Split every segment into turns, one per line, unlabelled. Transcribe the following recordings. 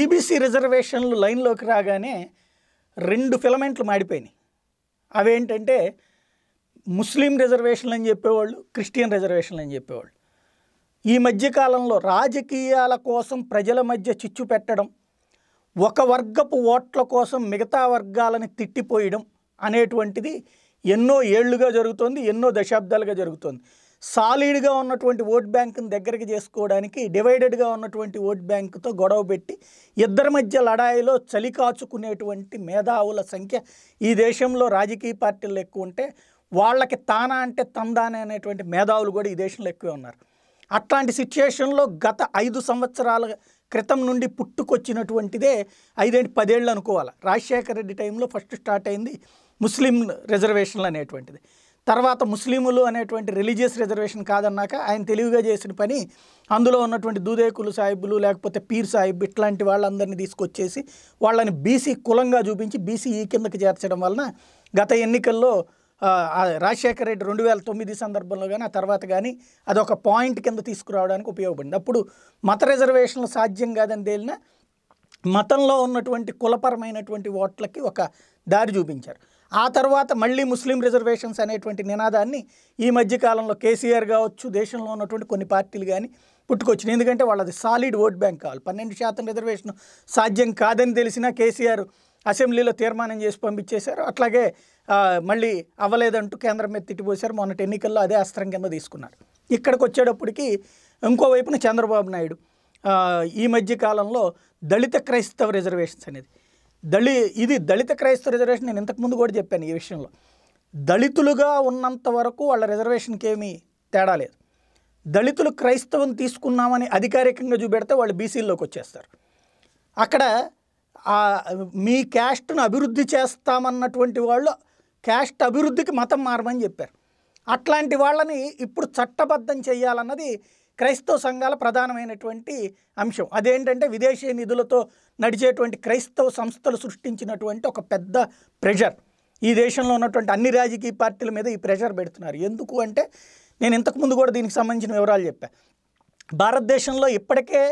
EBC e రిజర్వేషన్లు లైన్లోకి రాగానే రెండు ఫిలమెంట్లు మాడిపోయినాయి అవేంటంటే ముస్లిం రిజర్వేషన్లు అని చెప్పేవాళ్ళు క్రిస్టియన్ రిజర్వేషన్లు అని చెప్పేవాళ్ళు ఈ మధ్యకాలంలో రాజకీయాల కోసం ప్రజల మధ్య చిచ్చు పెట్టడం ఒక వర్గపు ఓట్ల కోసం మిగతా వర్గాలని తిట్టిపోయడం అనేటువంటిది ఎన్నో ఏళ్లుగా జరుగుతోంది ఎన్నో దశాబ్దాలుగా జరుగుతోంది సాలిడ్గా ఉన్నటువంటి ఓట్ బ్యాంకుని దగ్గరికి చేసుకోవడానికి డివైడెడ్గా ఉన్నటువంటి ఓట్ బ్యాంకుతో గొడవ పెట్టి ఇద్దరి మధ్య లడాయిలో చలి కాచుకునేటువంటి మేధావుల సంఖ్య ఈ దేశంలో రాజకీయ పార్టీలు ఎక్కువ ఉంటే వాళ్ళకి తానా అంటే తందానే అనేటువంటి మేధావులు కూడా ఈ దేశంలో ఎక్కువే ఉన్నారు అట్లాంటి సిచ్యుయేషన్లో గత ఐదు సంవత్సరాల క్రితం నుండి పుట్టుకొచ్చినటువంటిదే ఐదేంటి పదేళ్ళు అనుకోవాలి రాజశేఖర రెడ్డి టైంలో ఫస్ట్ స్టార్ట్ అయింది ముస్లిం రిజర్వేషన్లు అనేటువంటిది తర్వాత ముస్లిములు అనేటువంటి రిలీజియస్ రిజర్వేషన్ కాదన్నాక ఆయన తెలివిగా చేసిన పని అందులో ఉన్నటువంటి దూదేకులు సాహిబులు లేకపోతే పీర్ సాహిబ్ ఇట్లాంటి వాళ్ళందరినీ తీసుకొచ్చేసి వాళ్ళని బీసీ కులంగా చూపించి బీసీ ఈ కిందకి చేర్చడం వలన గత ఎన్నికల్లో రాజశేఖర రెడ్డి రెండు వేల తొమ్మిది సందర్భంలో కానీ ఆ తర్వాత కానీ అదొక పాయింట్ కింద తీసుకురావడానికి ఉపయోగపడింది అప్పుడు మత రిజర్వేషన్లు సాధ్యం కాదని తేలిన మతంలో ఉన్నటువంటి కులపరమైనటువంటి ఓట్లకి ఒక దారి చూపించారు ఆ తర్వాత మళ్ళీ ముస్లిం రిజర్వేషన్స్ అనేటువంటి నినాదాన్ని ఈ మధ్యకాలంలో కేసీఆర్ కావచ్చు దేశంలో ఉన్నటువంటి కొన్ని పార్టీలు కానీ పుట్టుకొచ్చినాయి ఎందుకంటే వాళ్ళది సాలిడ్ ఓట్ బ్యాంక్ కావాలి పన్నెండు శాతం రిజర్వేషన్ సాధ్యం కాదని తెలిసినా కేసీఆర్ అసెంబ్లీలో తీర్మానం చేసి పంపించేశారు అట్లాగే మళ్ళీ అవ్వలేదంటూ కేంద్రం మీద తిట్టిపోశారు మొన్నటి ఎన్నికల్లో అదే అస్త్రం కింద తీసుకున్నారు ఇక్కడికి వచ్చేటప్పటికి ఇంకోవైపున చంద్రబాబు నాయుడు ఈ మధ్య కాలంలో దళిత క్రైస్తవ రిజర్వేషన్స్ అనేది దళి ఇది దళిత క్రైస్తవ రిజర్వేషన్ నేను ఇంతకుముందు కూడా చెప్పాను ఈ విషయంలో దళితులుగా ఉన్నంత వరకు వాళ్ళ రిజర్వేషన్కి ఏమీ తేడా లేదు దళితులు క్రైస్తవం తీసుకున్నామని అధికారికంగా చూపెడితే వాళ్ళు బీసీల్లోకి వచ్చేస్తారు అక్కడ మీ క్యాస్ట్ను అభివృద్ధి చేస్తామన్నటువంటి వాళ్ళు క్యాస్ట్ అభివృద్ధికి మతం మారమని చెప్పారు అట్లాంటి వాళ్ళని ఇప్పుడు చట్టబద్ధం చేయాలన్నది క్రైస్తవ సంఘాల ప్రధానమైనటువంటి అంశం అదేంటంటే విదేశీ నిధులతో నడిచేటువంటి క్రైస్తవ సంస్థలు సృష్టించినటువంటి ఒక పెద్ద ప్రెషర్ ఈ దేశంలో ఉన్నటువంటి అన్ని రాజకీయ పార్టీల మీద ఈ ప్రెషర్ పెడుతున్నారు ఎందుకు అంటే నేను ఇంతకుముందు కూడా దీనికి సంబంధించిన వివరాలు చెప్పాను భారతదేశంలో ఇప్పటికే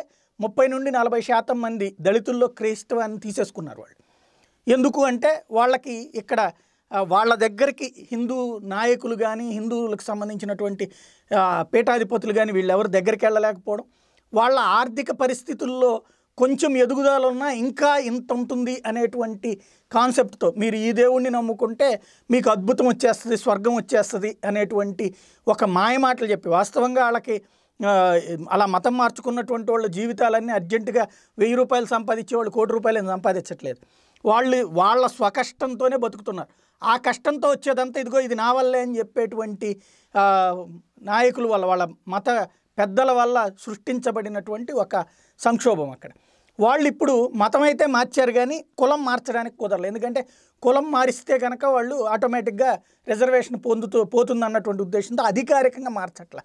ముప్పై నుండి నలభై శాతం మంది దళితుల్లో క్రైస్తవాన్ని తీసేసుకున్నారు వాళ్ళు ఎందుకు అంటే వాళ్ళకి ఇక్కడ వాళ్ళ దగ్గరికి హిందూ నాయకులు కానీ హిందువులకు సంబంధించినటువంటి పీఠాధిపతులు కానీ వీళ్ళెవరి దగ్గరికి వెళ్ళలేకపోవడం వాళ్ళ ఆర్థిక పరిస్థితుల్లో కొంచెం ఎదుగుదల ఉన్నా ఇంకా ఇంత ఉంటుంది అనేటువంటి కాన్సెప్ట్తో మీరు ఈ దేవుణ్ణి నమ్ముకుంటే మీకు అద్భుతం వచ్చేస్తుంది స్వర్గం వచ్చేస్తుంది అనేటువంటి ఒక మాయమాటలు చెప్పి వాస్తవంగా వాళ్ళకి అలా మతం మార్చుకున్నటువంటి వాళ్ళ జీవితాలన్నీ అర్జెంటుగా వెయ్యి రూపాయలు సంపాదించే వాళ్ళు కోటి రూపాయలు సంపాదించట్లేదు వాళ్ళు వాళ్ళ స్వకష్టంతోనే బతుకుతున్నారు ఆ కష్టంతో వచ్చేదంతా ఇదిగో ఇది నా వల్లే అని చెప్పేటువంటి నాయకుల వల్ల వాళ్ళ మత పెద్దల వల్ల సృష్టించబడినటువంటి ఒక సంక్షోభం అక్కడ వాళ్ళు ఇప్పుడు మతం అయితే మార్చారు కానీ కులం మార్చడానికి కుదరలేదు ఎందుకంటే కులం మారిస్తే కనుక వాళ్ళు ఆటోమేటిక్గా రిజర్వేషన్ పొందుతూ పోతుంది అన్నటువంటి ఉద్దేశంతో అధికారికంగా మార్చట్ల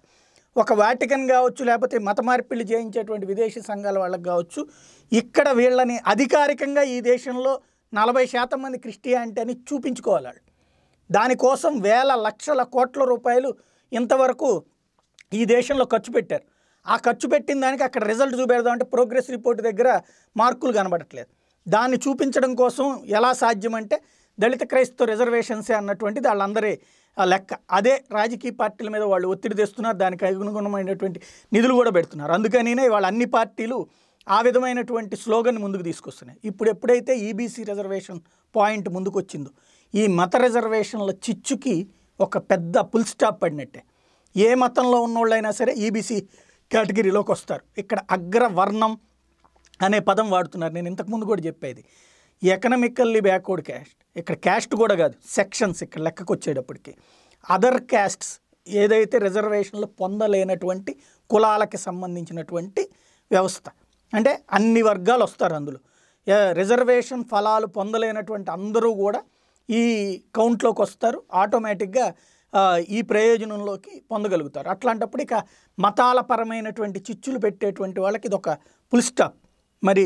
ఒక వాటికన్ కావచ్చు లేకపోతే మత మార్పిళ్ళు చేయించేటువంటి విదేశీ సంఘాల వాళ్ళకి కావచ్చు ఇక్కడ వీళ్ళని అధికారికంగా ఈ దేశంలో నలభై శాతం మంది క్రిస్టియానిటీ అని చూపించుకోవాలి వాళ్ళు దానికోసం వేల లక్షల కోట్ల రూపాయలు ఇంతవరకు ఈ దేశంలో ఖర్చు పెట్టారు ఆ ఖర్చు పెట్టిన దానికి అక్కడ రిజల్ట్ చూపెడదాం అంటే ప్రోగ్రెస్ రిపోర్ట్ దగ్గర మార్కులు కనబడట్లేదు దాన్ని చూపించడం కోసం ఎలా సాధ్యమంటే దళిత క్రైస్తవ రిజర్వేషన్సే అన్నటువంటిది వాళ్ళందరి లెక్క అదే రాజకీయ పార్టీల మీద వాళ్ళు ఒత్తిడి తెస్తున్నారు దానికి అనుగుణమైనటువంటి నిధులు కూడా పెడుతున్నారు అందుకనే వాళ్ళ అన్ని పార్టీలు ఆ విధమైనటువంటి స్లోగన్ ముందుకు తీసుకొస్తున్నాయి ఇప్పుడు ఎప్పుడైతే ఈబీసీ e రిజర్వేషన్ పాయింట్ ముందుకు వచ్చిందో ఈ మత రిజర్వేషన్ల చిచ్చుకి ఒక పెద్ద ఫుల్ స్టాప్ పడినట్టే ఏ మతంలో ఉన్నోళ్ళైనా సరే ఈబీసీ e కేటగిరీలోకి వస్తారు ఇక్కడ అగ్రవర్ణం అనే పదం వాడుతున్నారు నేను ఇంతకుముందు కూడా చెప్పేది ఎకనమికల్లీ బ్యాక్వర్డ్ క్యాస్ట్ ఇక్కడ క్యాస్ట్ కూడా కాదు సెక్షన్స్ ఇక్కడ లెక్కకు వచ్చేటప్పటికి అదర్ క్యాస్ట్స్ ఏదైతే రిజర్వేషన్లు పొందలేనటువంటి కులాలకి సంబంధించినటువంటి వ్యవస్థ అంటే అన్ని వర్గాలు వస్తారు అందులో రిజర్వేషన్ ఫలాలు పొందలేనటువంటి అందరూ కూడా ఈ కౌంట్లోకి వస్తారు ఆటోమేటిక్గా ఈ ప్రయోజనంలోకి పొందగలుగుతారు అట్లాంటప్పుడు ఇక మతాల పరమైనటువంటి చిచ్చులు పెట్టేటువంటి వాళ్ళకి ఇది ఒక పుల్ స్టాప్ మరి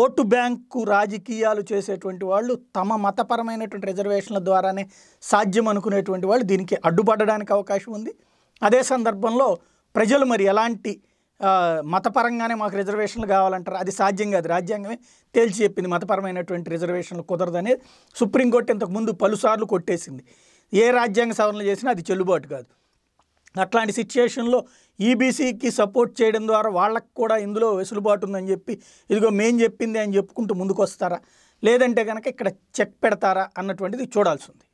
ఓటు బ్యాంకు రాజకీయాలు చేసేటువంటి వాళ్ళు తమ మతపరమైనటువంటి రిజర్వేషన్ల ద్వారానే సాధ్యం అనుకునేటువంటి వాళ్ళు దీనికి అడ్డుపడడానికి అవకాశం ఉంది అదే సందర్భంలో ప్రజలు మరి ఎలాంటి మతపరంగానే మాకు రిజర్వేషన్లు కావాలంటారు అది సాధ్యం కాదు రాజ్యాంగమే తేల్చి చెప్పింది మతపరమైనటువంటి రిజర్వేషన్లు కుదరదనేది సుప్రీంకోర్టు ఇంతకుముందు పలుసార్లు కొట్టేసింది ఏ రాజ్యాంగ సవరణలు చేసినా అది చెల్లుబాటు కాదు అట్లాంటి సిచ్యుయేషన్లో ఈబీసీకి e సపోర్ట్ చేయడం ద్వారా వాళ్ళకు కూడా ఇందులో వెసులుబాటు ఉందని చెప్పి ఇదిగో మేం చెప్పింది అని చెప్పుకుంటూ ముందుకు వస్తారా లేదంటే కనుక ఇక్కడ చెక్ పెడతారా అన్నటువంటిది చూడాల్సి ఉంది